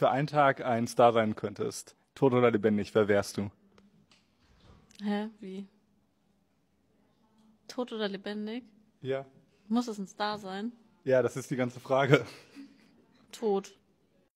für einen Tag ein Star sein könntest, tot oder lebendig, wer wärst du? Hä? Wie? Tot oder lebendig? Ja. Muss es ein Star sein? Ja, das ist die ganze Frage. Tot.